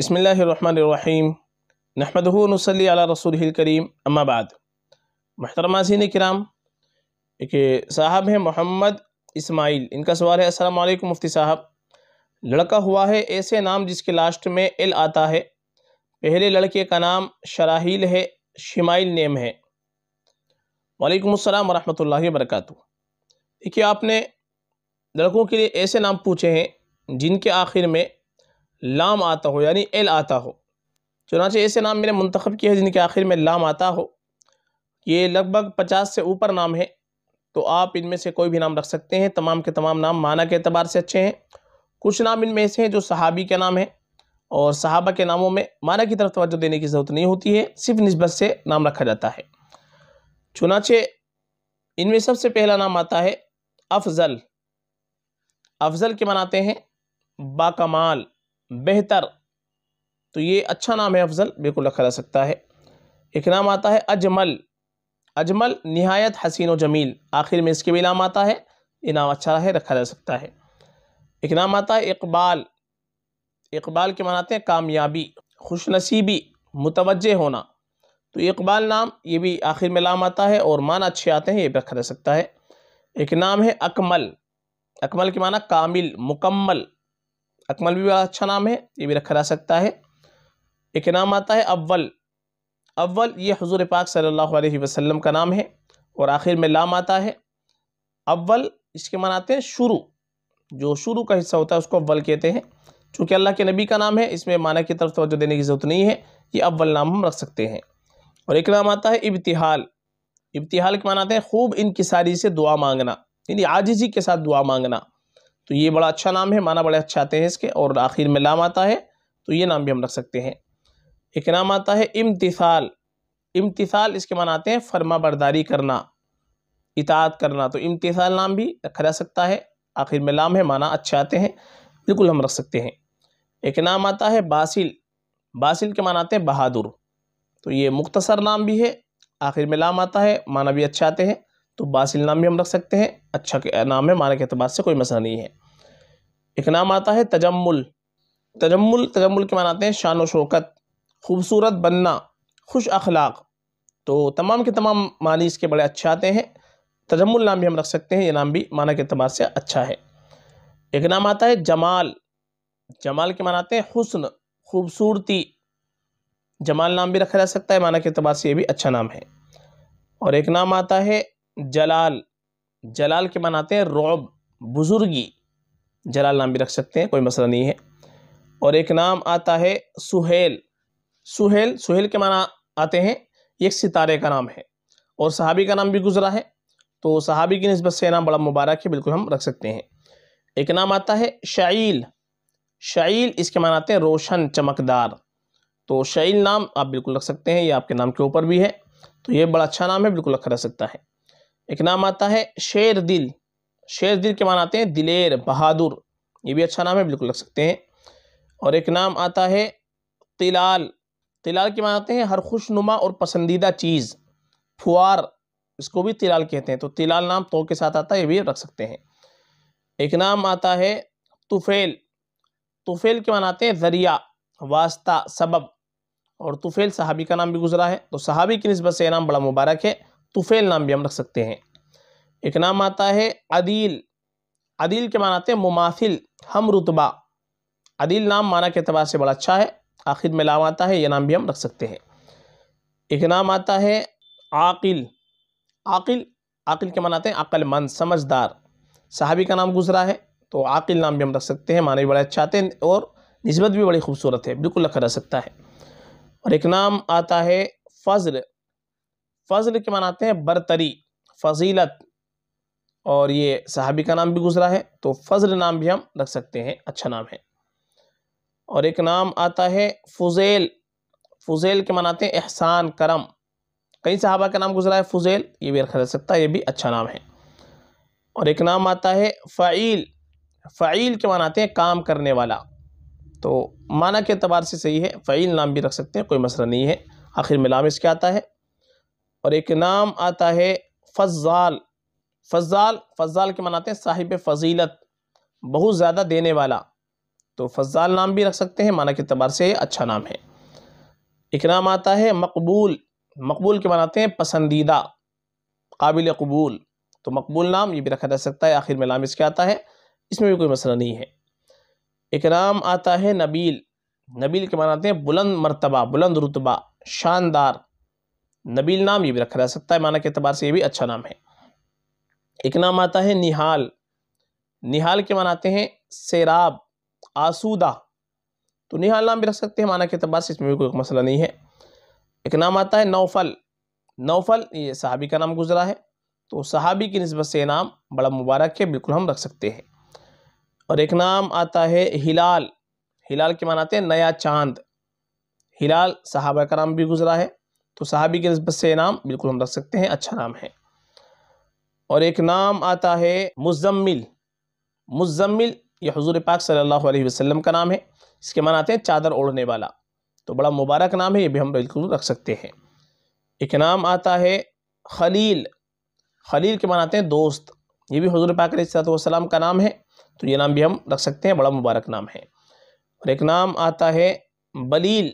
बसमीम नहमदनसली रसूल करीम अम्माबाद महतरमाजीन कराम एक साहब हैं मोहम्मद इसमाइल इनका सवाल है असल मुफ्ती साहब लड़का हुआ है ऐसे नाम जिसके लास्ट में एल आता है पहले लड़के का नाम शराहील है शिमाइल नेम है वालेकुम अस्सलाम वरक देखिए आपने लड़कों के लिए ऐसे नाम पूछे हैं जिनके आखिर में लाम आता हो यानी एल आता हो चुनाचे ऐसे नाम मैंने मंतखब किए हैं जिनके आखिर में लाम आता हो ये लगभग पचास से ऊपर नाम है तो आप इनमें से कोई भी नाम रख सकते हैं तमाम के तमाम नाम माना के अतबार से अच्छे हैं कुछ नाम इनमें ऐसे हैं जो सहाबी के नाम हैं और सहाबा के नामों में माना की तरफ तोज्जो देने की ज़रूरत नहीं होती है सिर्फ नस्बत से नाम रखा जाता है चुनाचे इनमें सबसे पहला नाम आता है अफजल अफजल के मनाते हैं बाकमाल बेहतर तो ये अच्छा नाम है अफजल बिल्कुल रखा जा सकता है एक नाम आता है अजमल अजमल नहायत हसीन व जमील आखिर में इसके भी नाम आता है ये नाम अच्छा है रखा जा सकता है एक नाम आता है इकबाल इकबाल के मनाते हैं कामयाबी खुश नसीबी मुतवजह होना तो इकबाल नाम ये भी आखिर में नाम आता है और मान अच्छे आते हैं ये भी रखा जा सकता है एक नाम है अकमल अकमल के माना कामिल मुकम्मल अकमल भी बड़ा अच्छा नाम है ये भी रखा जा सकता है एक नाम आता है अव्वल अव्वल ये हजूर पाक सल्लल्लाहु अलैहि वसल्लम का नाम है और आखिर में लाम आता है अव्वल इसके मान आते हैं शुरू जो शुरू का हिस्सा होता है उसको अव्वल कहते हैं चूँकि अल्लाह के नबी का नाम है इसमें माना की तरफ तोज्जो देने की ज़रूरत नहीं है ये अव्वल नाम हम रख सकते हैं और एक नाम आता है इब्तिहाल इब्तिहाल के मनाते हैं खूब सारी से दुआ मांगना यानी आजिजी के साथ दुआ मांगना तो ये बड़ा अच्छा नाम है माना बड़े अच्छे आते हैं इसके और आखिर में लाम आता है तो ये नाम भी हम रख सकते हैं एक नाम आता है इम्तिसाल इम्तिसाल इसके माना आते हैं फर्मा बरदारी करना इतात करना तो इम्तिसाल नाम भी रखा जा सकता है आखिर में लाम है माना अच्छे आते हैं बिल्कुल हम रख सकते हैं एक नाम आता है बासिल बासिल के माना आते हैं बहादुर तो ये मुख्तसर नाम भी है आखिर में लाम आता है माना भी अच्छे आते हैं तो बासिल नाम भी हम रख सकते हैं अच्छा के नाम है माना के अतबार से कोई मसला नहीं है एक नाम आता है तजम्मुल तजम्मुल तजम्मुल के मान आते हैं शान व शौकत खूबसूरत बनना खुश अखलाक तो तमाम के तमाम मानी इसके बड़े अच्छे आते हैं तजम्मुल नाम भी हम रख सकते हैं ये नाम भी माना के अतबार से अच्छा है एक नाम आता है जमाल जमाल के माना आते हैं हसन खूबसूरती जमाल नाम भी रखा जा सकता है माना के अतबार से ये भी अच्छा नाम है और एक नाम आता है जलाल जलाल के मानाते हैं रौब बुज़ुर्गी जलाल नाम भी रख सकते हैं कोई मसला नहीं है और एक नाम आता है सुहेल सुहेल सुहेल के माना आते हैं एक सितारे का नाम है और सहाबी का नाम भी गुजरा है तो सहाबी की नस्बत से नाम बड़ा मुबारक है बिल्कुल हम रख सकते हैं एक नाम आता है शाइल शाइल इसके माना आते हैं रोशन चमकदार तो शाइल नाम आप बिल्कुल रख सकते हैं ये आपके नाम के ऊपर भी है तो ये बड़ा अच्छा नाम है बिल्कुल रखा रह सकता है एक नाम आता है शेर दिल शेज दिल के मान आते हैं दिलेर बहादुर ये भी अच्छा नाम है बिल्कुल रख सकते हैं और एक नाम आता है तिलाल तिलाल के मान आते हैं हर खुशनुमा और पसंदीदा चीज़ फुआर इसको भी तिलाल कहते हैं तो तिलाल नाम तो के साथ आता है ये भी रख सकते हैं एक नाम आता है तुफेल तुफेल के मान आते हैं ज़रिया वास्ता सबब और तुफेल साहबी का नाम भी गुजरा है तो साहबी की नस्बत से यह नाम बड़ा मुबारक है तुफेल नाम भी हम रख सकते हैं एक नाम आता है अदील अदील के मानाते हैं मुमासिल हम रुतबा अदील नाम माना के अतबार से बड़ा अच्छा है आखिर में लाम आता है यह नाम भी हम रख सकते हैं एक नाम आता है आकिल आकिल आकिल के मानाते हैं अक्लमंद समझदार साहबी का नाम गुजरा है तो आकिल नाम भी हम रख सकते हैं माना भी बड़े अच्छे आते हैं और नस्बत भी बड़ी खूबसूरत है बिल्कुल रखा रह सकता है और एक नाम आता है फजल फजल के मानाते हैं बरतरी फजीलत और ये सहाबी का नाम भी गुजरा है तो फजल नाम भी हम रख सकते हैं अच्छा नाम है और एक नाम आता है फुजेल फजेल के मनाते हैं एहसान करम कई सहाबा का नाम गुजरा है फजेल ये भी रखा जा सकता है ये भी अच्छा नाम है और एक नाम आता है फ़ाइल फ़ाइल के मनाते हैं काम करने वाला तो माना के अतबार से सही है फ़ाइल नाम भी रख सकते हैं कोई मसला नहीं है आखिर में इसके आता है और एक नाम आता है फजाल फजाल फजाल के मनाते हैं साहिब फजीलत बहुत ज़्यादा देने वाला तो फजाल नाम भी रख सकते हैं माना के तबार से अच्छा नाम है एक नाम आता है मकबूल मकबूल के मनाते हैं पसंदीदा काबिल कबूल तो मकबूल नाम ये भी रखा जा सकता है आखिर में नाम इसके आता है इसमें भी कोई मसला नहीं है एक नाम आता है नबील नबील के मनाते हैं बुलंद मरतबा बुलंद रुतबा शानदार नबील नाम ये भी रखा जा सकता है माना के अतबार से ये भी अच्छा नाम है एक नाम आता है निहाल निहाल के मनाते हैं सैराब आसूदा तो निहाल नाम भी रख सकते हैं माना के अतबार से इसमें भी कोई मसला नहीं है एक नाम आता है नौफल नौफल ये सहाबी का नाम गुजरा है तो सहाबी की नस्बत से नाम बड़ा मुबारक है बिल्कुल हम रख सकते हैं और एक नाम आता है हिलाल हिलाल के मनाते हैं नया चांद हिलाल सहाबा का नाम भी गुजरा है तो सहाबी की नस्बत से नाम बिल्कुल हम रख सकते हैं अच्छा नाम है और एक नाम आता है मुजम्मिल मुजम्मिल ये हजूर पाक सल्लल्लाहु अलैहि वसल्लम का नाम है इसके मान आते हैं चादर ओढ़ने वाला तो बड़ा मुबारक नाम है ये भी हम बिल्कुल रख सकते हैं एक नाम आता है खलील खलील के मान आते हैं दोस्त ये भी हजूर पाक सलाम का नाम है तो ये नाम भी हम रख सकते हैं बड़ा मुबारक नाम है और एक नाम आता है बलील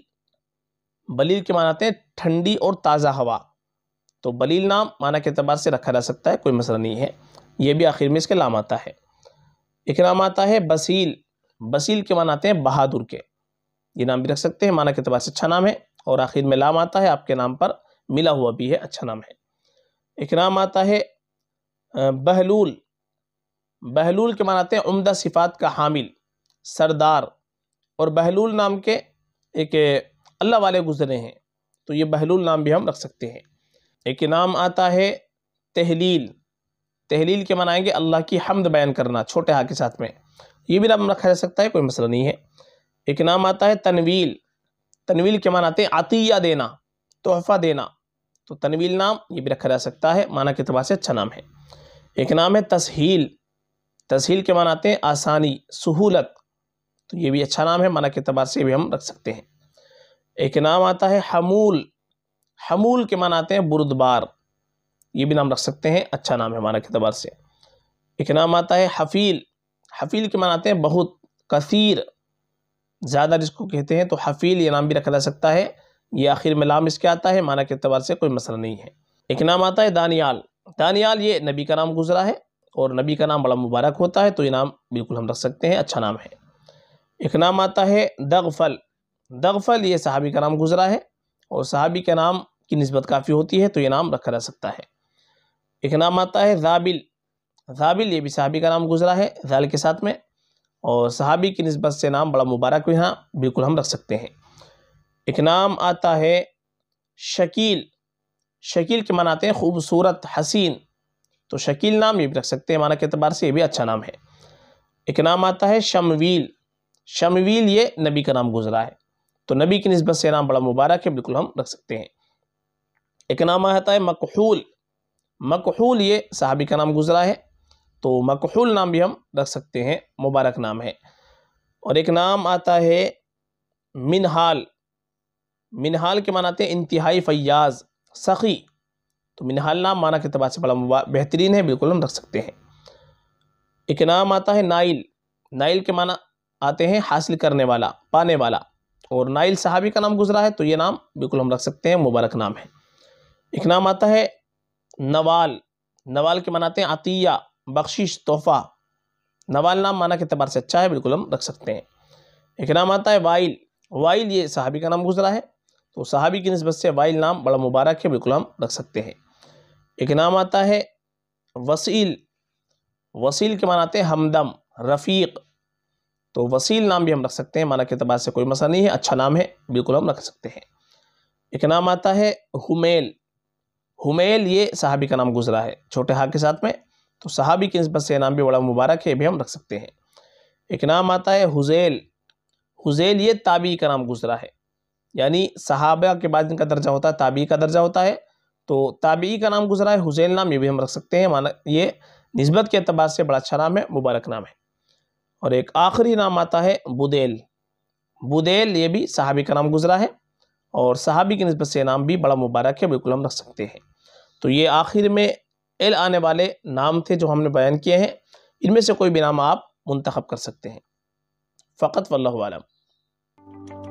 बलील के मान आते हैं ठंडी और ताज़ा हवा तो बलील नाम माना के अतबार से रखा जा सकता है कोई मसला नहीं है ये भी आखिर में इसके लाम आता है एक नाम आता है बसील बसील के मान आते हैं बहादुर के ये नाम भी रख सकते हैं माना के अतबार से अच्छा नाम है और आखिर में लाम आता है आपके नाम पर मिला हुआ भी है अच्छा नाम है एक नाम आता है बहलूल बहलूल के मानाते हैं उम्दा सिफात का हामिल सरदार और बहलूल नाम के एक अल्लाह वाले गुजरे हैं तो ये बहलूल नाम भी हम रख सकते हैं एक इनाम आता है तहलील तहलील के मनाएंगे अल्लाह की हमद बयान करना छोटे हाथ के साथ में ये भी नाम रखा जा सकता है कोई मसला नहीं है एक नाम आता है तनवील तनवील के मान आते हैं अतिया देना तोहफा देना तो तनवील नाम ये भी रखा जा सकता है माना के अतबार से अच्छा नाम है एक नाम है तसहील तसहील के मान आते हैं आसानी सहूलत तो ये भी अच्छा नाम है माना के अतबार से भी हम रख सकते हैं एक नाम आता है हमूल हमूल के मान आते हैं बुरदबार ये भी नाम रख सकते हैं अच्छा नाम है हमारा अतबार से एक नाम आता है हफ़ील हफ़ील के मान आते हैं बहुत कसीर ज़्यादा जिसको कहते हैं तो हफ़ील ये नाम भी रखा जा सकता है ये आखिर में लाम इसके आता है माना के अतबार से कोई मसला नहीं है एक नाम आता है दानियाल दानियाल ये नबी का नाम गुजरा है और नबी का नाम बड़ा मुबारक होता है तो ये नाम बिल्कुल हम रख सकते हैं अच्छा नाम है एक नाम आता है दगफल दगफल ये सहाबी का नाम गुजरा है और सहाबी का नाम की नस्बत काफ़ी होती है तो ये नाम रखा जा सकता है एक नाम आता है जाबिल जाबिल ये भी सहाबी का नाम गुजरा है जाल के साथ में और सहाबी की नस्बत से नाम बड़ा मुबारक भी हाँ बिल्कुल हम रख सकते हैं एक नाम आता है शकील शकील के मनाते हैं खूबसूरत हसीन तो शकील नाम ये भी रख सकते हैं माना के अतबार से ये भी अच्छा नाम है एक नाम आता है शमवील शमवील ये नबी का नाम गुजरा है तो नबी की नस्बत से नाम बड़ा मुबारक है बिल्कुल हम रख सकते हैं एक नाम आता है मकहूल मकहूल ये साहबी का नाम गुजरा है तो मकहूल नाम भी हम रख सकते हैं मुबारक नाम है और एक नाम आता है मिनहाल मिनहाल के मानाते आते हैं इंतहाई फयाज सखी तो मिनहाल नाम माना के अतबार से बड़ा बेहतरीन है बिल्कुल हम रख सकते हैं एक नाम आता है नाइल नाइल के माना आते हैं हासिल करने वाला पाने वाला और नाइल साहबी का नाम गुजरा है तो ये नाम बिल्कुल हम रख सकते हैं मुबारक नाम है एक नाम आता है नवाल नवाल के मनाते हैं अतिया बख्शिश तोहफा नवाल नाम माना के अतबार से अच्छा है बिल्कुल हम रख सकते हैं एक नाम आता है वाइल वाइल ये सहाबी का नाम गुजरा है तो सहाबी की नस्बत से वाइल नाम बड़ा मुबारक है बिल्कुल हम रख सकते हैं एक नाम आता है वसील वसील के मनाते हैं हमदम रफ़ीक तो वसील नाम भी हम रख सकते हैं माना के अतबार से कोई मसा नहीं है अच्छा नाम है बिल्कुल हम रख सकते हैं एक नाम आता है हुमेल हुमेल ये सहाबी का नाम गुजरा है छोटे हा के साथ में तो सहाबी की नस्बत से नाम भी बड़ा मुबारक है भी हम रख सकते हैं एक नाम आता है हुज़ैल हुज़ैल ये ताबी का नाम गुजरा है यानी सहाबा के बाद इनका दर्जा होता है ताबी का दर्जा होता है तो ताबी का नाम गुजरा है हुज़ैल नाम ये भी हम रख सकते हैं माना ये नस्बत के अतबार से बड़ा अच्छा नाम है मुबारक नाम है और एक आखिरी नाम आता है बुदेल बुदेल ये भी सहाबी का नाम गुजरा है और सहाबी की नस्बत से नाम भी बड़ा मुबारक है बिल्कुल हम रख सकते हैं तो ये आखिर में एल आने वाले नाम थे जो हमने बयान किए हैं इनमें से कोई भी नाम आप मंतखब कर सकते हैं फ़कत वल्लम